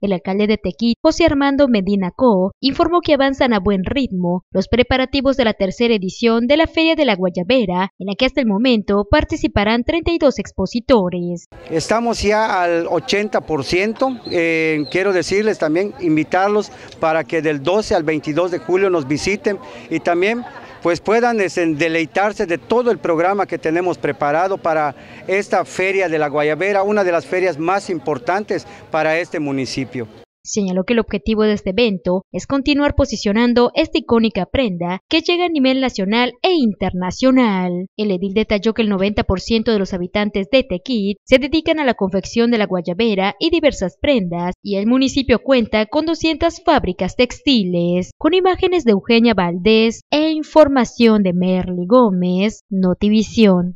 El alcalde de Tequí, José Armando Medina Co, informó que avanzan a buen ritmo los preparativos de la tercera edición de la Feria de la Guayabera, en la que hasta el momento participarán 32 expositores. Estamos ya al 80%. Eh, quiero decirles también, invitarlos para que del 12 al 22 de julio nos visiten y también pues puedan deleitarse de todo el programa que tenemos preparado para esta Feria de la Guayabera, una de las ferias más importantes para este municipio. Señaló que el objetivo de este evento es continuar posicionando esta icónica prenda que llega a nivel nacional e internacional. El edil detalló que el 90% de los habitantes de Tequit se dedican a la confección de la guayabera y diversas prendas y el municipio cuenta con 200 fábricas textiles. Con imágenes de Eugenia Valdés e información de Merly Gómez, Notivision.